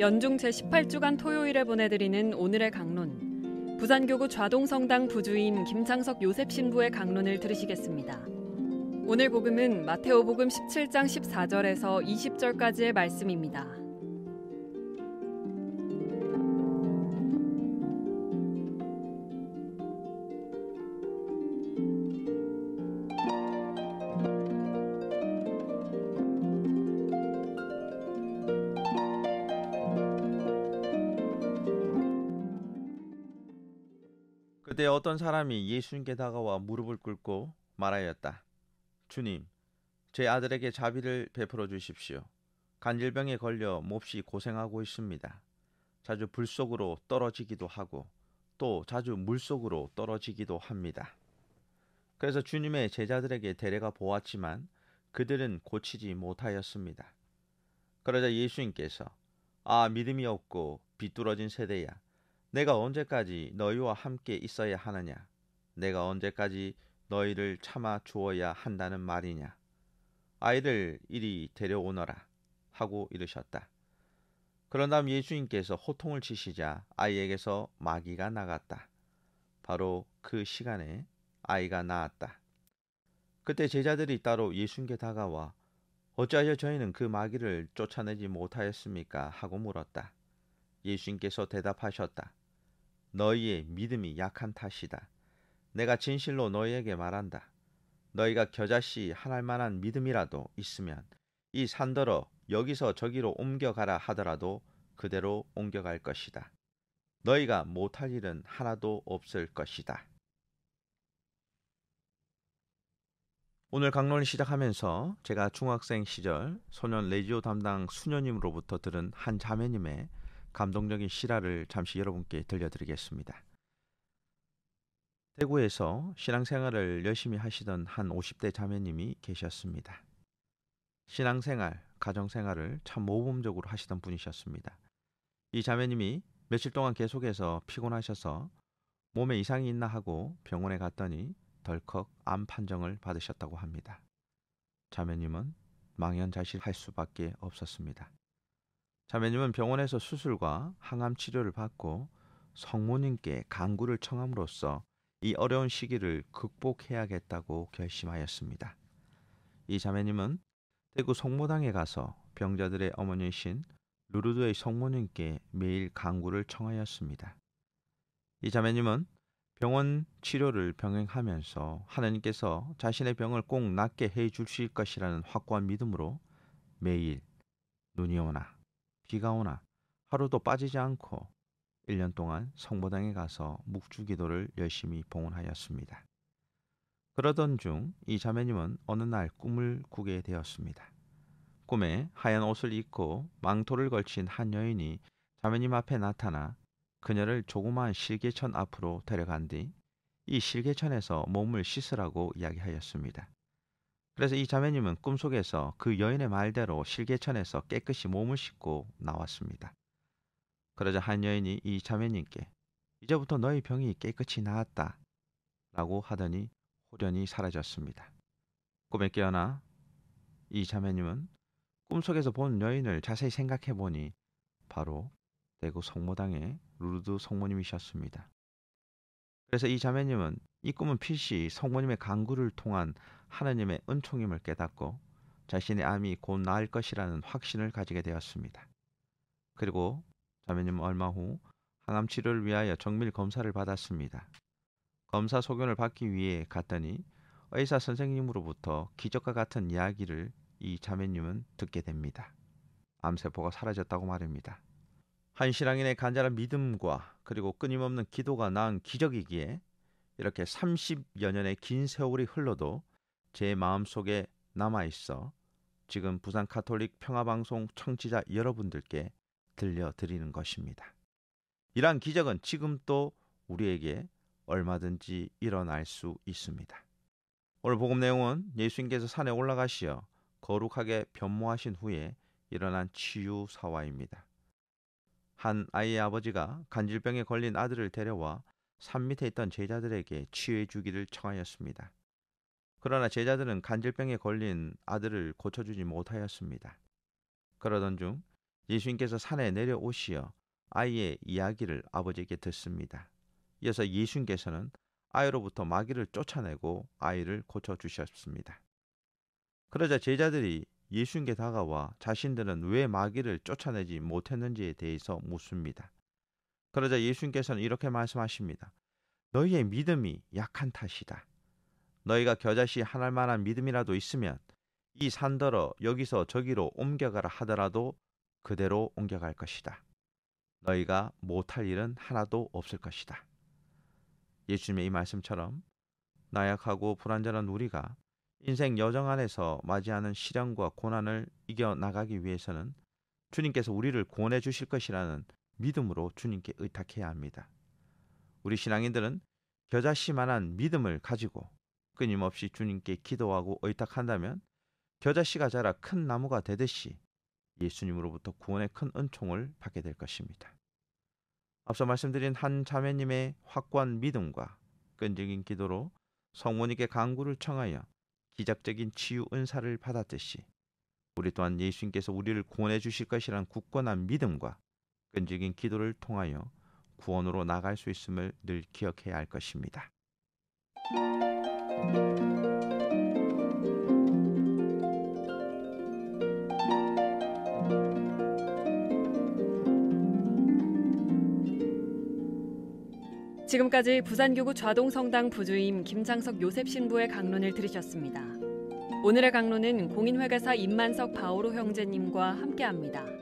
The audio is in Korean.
연중 제18주간 토요일에 보내드리는 오늘의 강론. 부산교구 좌동성당 부주임 김창석 요셉 신부의 강론을 들으시겠습니다. 오늘 복음은 마테오복음 17장 14절에서 20절까지의 말씀입니다. 그때 어떤 사람이 예수님께 다가와 무릎을 꿇고 말하였다. 주님, 제 아들에게 자비를 베풀어 주십시오. 간질병에 걸려 몹시 고생하고 있습니다. 자주 불 속으로 떨어지기도 하고 또 자주 물 속으로 떨어지기도 합니다. 그래서 주님의 제자들에게 데려가 보았지만 그들은 고치지 못하였습니다. 그러자 예수님께서 아 믿음이 없고 비뚤어진 세대야 내가 언제까지 너희와 함께 있어야 하느냐? 내가 언제까지 너희를 참아 주어야 한다는 말이냐? 아이들 이리 데려오너라 하고 이르셨다. 그런 다음 예수님께서 호통을 치시자 아이에게서 마귀가 나갔다. 바로 그 시간에 아이가 나았다. 그때 제자들이 따로 예수님께 다가와 어찌하여 저희는 그 마귀를 쫓아내지 못하였습니까? 하고 물었다. 예수님께서 대답하셨다. 너희의 믿음이 약한 탓이다. 내가 진실로 너희에게 말한다. 너희가 겨자씨 하날 만한 믿음이라도 있으면 이 산더러 여기서 저기로 옮겨가라 하더라도 그대로 옮겨갈 것이다. 너희가 못할 일은 하나도 없을 것이다. 오늘 강론을 시작하면서 제가 중학생 시절 소년 레지오 담당 수녀님으로부터 들은 한 자매님의 감동적인 실화를 잠시 여러분께 들려드리겠습니다. 대구에서 신앙생활을 열심히 하시던 한 50대 자매님이 계셨습니다. 신앙생활, 가정생활을 참 모범적으로 하시던 분이셨습니다. 이 자매님이 며칠 동안 계속해서 피곤하셔서 몸에 이상이 있나 하고 병원에 갔더니 덜컥 암 판정을 받으셨다고 합니다. 자매님은 망연자실할 수밖에 없었습니다. 자매님은 병원에서 수술과 항암 치료를 받고 성모님께 간구를 청함으로써 이 어려운 시기를 극복해야겠다고 결심하였습니다. 이 자매님은 대구 성모당에 가서 병자들의 어머니이신 루르드의 성모님께 매일 간구를 청하였습니다. 이 자매님은 병원 치료를 병행하면서 하나님께서 자신의 병을 꼭 낫게 해 주실 것이라는 확고한 믿음으로 매일 눈이 오나 비가 오나 하루도 빠지지 않고 1년 동안 성모당에 가서 묵주 기도를 열심히 봉헌하였습니다. 그러던 중 이 자매님은 어느 날 꿈을 꾸게 되었습니다. 꿈에 하얀 옷을 입고 망토를 걸친 한 여인이 자매님 앞에 나타나 그녀를 조그마한 실개천 앞으로 데려간 뒤 이 실개천에서 몸을 씻으라고 이야기하였습니다. 그래서 이 자매님은 꿈속에서 그 여인의 말대로 실개천에서 깨끗이 몸을 씻고 나왔습니다. 그러자 한 여인이 이 자매님께 이제부터 너희 병이 깨끗이 나았다 라고 하더니 호련이 사라졌습니다. 꿈에 깨어나 이 자매님은 꿈속에서 본 여인을 자세히 생각해 보니 바로 대구 성모당의 루르드 성모님이셨습니다. 그래서 이 자매님은 이 꿈은 필시 성모님의 강구를 통한 하나님의 은총임을 깨닫고 자신의 암이 곧 나을 것이라는 확신을 가지게 되었습니다. 그리고 자매님 얼마 후 항암 치료를 위하여 정밀 검사를 받았습니다. 검사 소견을 받기 위해 갔더니 의사 선생님으로부터 기적과 같은 이야기를 이 자매님은 듣게 됩니다. 암세포가 사라졌다고 말입니다. 한 신앙인의 간절한 믿음과 그리고 끊임없는 기도가 낳은 기적이기에 이렇게 30여 년의 긴 세월이 흘러도 제 마음속에 남아 있어 지금 부산 카톨릭 평화방송 청취자 여러분들께 들려드리는 것입니다. 이러한 기적은 지금도 우리에게 얼마든지 일어날 수 있습니다. 오늘 복음 내용은 예수님께서 산에 올라가시어 거룩하게 변모하신 후에 일어난 치유 사화입니다. 한 아이의 아버지가 간질병에 걸린 아들을 데려와 산 밑에 있던 제자들에게 치유해 주기를 청하였습니다. 그러나 제자들은 간질병에 걸린 아들을 고쳐주지 못하였습니다. 그러던 중 예수님께서 산에 내려오시어 아이의 이야기를 아버지에게 듣습니다. 이어서 예수님께서는 아이로부터 마귀를 쫓아내고 아이를 고쳐주셨습니다. 그러자 제자들이 예수님께 다가와 자신들은 왜 마귀를 쫓아내지 못했는지에 대해서 묻습니다. 그러자 예수님께서는 이렇게 말씀하십니다. 너희의 믿음이 약한 탓이다. 너희가 겨자씨 하나 만한 믿음이라도 있으면 이 산더러 여기서 저기로 옮겨가라 하더라도 그대로 옮겨갈 것이다. 너희가 못할 일은 하나도 없을 것이다. 예수님의 이 말씀처럼 나약하고 불완전한 우리가 인생 여정 안에서 맞이하는 시련과 고난을 이겨나가기 위해서는 주님께서 우리를 구원해 주실 것이라는 믿음으로 주님께 의탁해야 합니다. 우리 신앙인들은 겨자씨만한 믿음을 가지고 끊임없이 주님께 기도하고 의탁한다면 겨자씨가 자라 큰 나무가 되듯이 예수님으로부터 구원의 큰 은총을 받게 될 것입니다. 앞서 말씀드린 한 자매님의 확고한 믿음과 끈질긴 기도로 성모님께 강구를 청하여 기적적인 치유 은사를 받았듯이 우리 또한 예수님께서 우리를 구원해 주실 것이란 굳건한 믿음과 끈질긴 기도를 통하여 구원으로 나갈 수 있음을 늘 기억해야 할 것입니다. 지금까지 부산교구 좌동성당 부주임 김창석 요셉 신부의 강론을 들으셨습니다. 오늘의 강론은 공인회계사 임만석 바오로 형제님과 함께합니다.